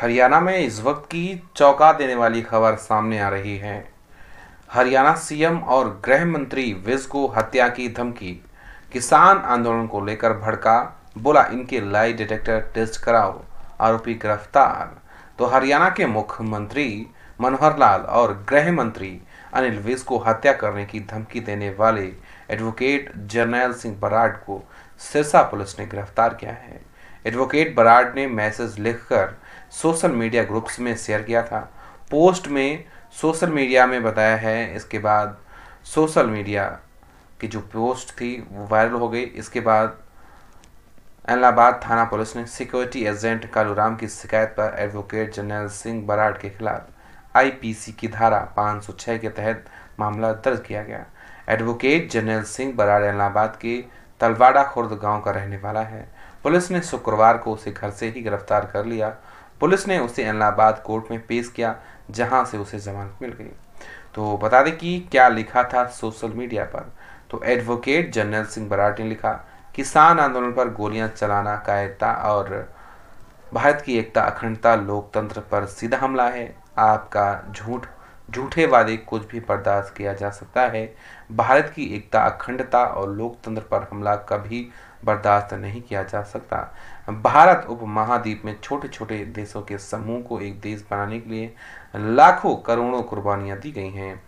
हरियाणा में इस वक्त की चौंका देने वाली खबर सामने आ रही है हरियाणा सीएम और गृह मंत्री विज को हत्या की धमकी किसान आंदोलन को लेकर भड़का बोला इनके लाई डिटेक्टर टेस्ट कराओ आरोपी गिरफ्तार तो हरियाणा के मुख्यमंत्री मनोहर लाल और गृह मंत्री अनिल विज को हत्या करने की धमकी देने वाले एडवोकेट जर्नैल सिंह बराड को सिरसा पुलिस ने गिरफ्तार किया है एडवोकेट बराड ने मैसेज लिखकर सोशल मीडिया ग्रुप्स में शेयर किया था पोस्ट में सोशल मीडिया में बताया है इसके बाद सोशल मीडिया की जो पोस्ट थी वो वायरल हो गई इसके बाद इलाहाबाद थाना पुलिस ने सिक्योरिटी एजेंट कालूराम की शिकायत पर एडवोकेट जनरल सिंह बराड़ के खिलाफ आईपीसी की धारा 506 के तहत मामला दर्ज किया गया एडवोकेट जनरल सिंह बराड़ इलाहाबाद के तलवाड़ा खुर्द गांव का रहने वाला है पुलिस ने शुक्रवार को उसे घर से ही गिरफ्तार कर लिया पुलिस ने उसे इलाहाबाद कोर्ट में पेश किया जहां से उसे जमानत मिल गई तो बता दें कि क्या लिखा था सोशल मीडिया पर तो एडवोकेट जनरल सिंह बराट ने लिखा किसान आंदोलन पर गोलियां चलाना कायरता और भारत की एकता अखंडता लोकतंत्र पर सीधा हमला है आपका झूठ झूठे वादे कुछ भी बर्दाश्त किया जा सकता है भारत की एकता अखंडता और लोकतंत्र पर हमला कभी बर्दाश्त नहीं किया जा सकता भारत उप महाद्वीप में छोटे छोटे देशों के समूह को एक देश बनाने के लिए लाखों करोड़ों कुर्बानियाँ दी गई हैं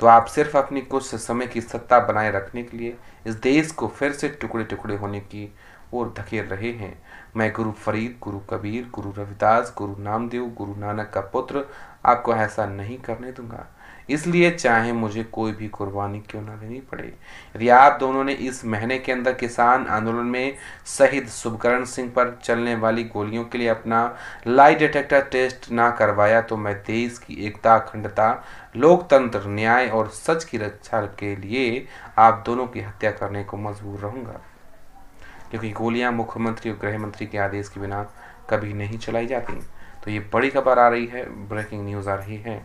तो आप सिर्फ अपनी कुछ समय की सत्ता बनाए रखने के लिए इस देश को फिर से टुकड़े टुकड़े होने की ओर धकेल रहे हैं मैं गुरु फरीद गुरु कबीर गुरु रविदास गुरु नामदेव गुरु नानक का पुत्र आपको ऐसा नहीं करने दूंगा इसलिए चाहे मुझे कोई भी कुर्बानी क्यों ना देनी पड़े यदि आप दोनों ने इस महीने के अंदर किसान आंदोलन में शहीद शुभकरण सिंह पर चलने वाली गोलियों के लिए अपना लाई डिटेक्टर टेस्ट ना करवाया तो मैं देश की एकता अखंडता लोकतंत्र न्याय और सच की रक्षा के लिए आप दोनों की हत्या करने को मजबूर रहूंगा क्योंकि गोलियां मुख्यमंत्री और गृह मंत्री के आदेश के बिना कभी नहीं चलाई जाती तो ये बड़ी खबर आ रही है ब्रेकिंग न्यूज़ आ रही है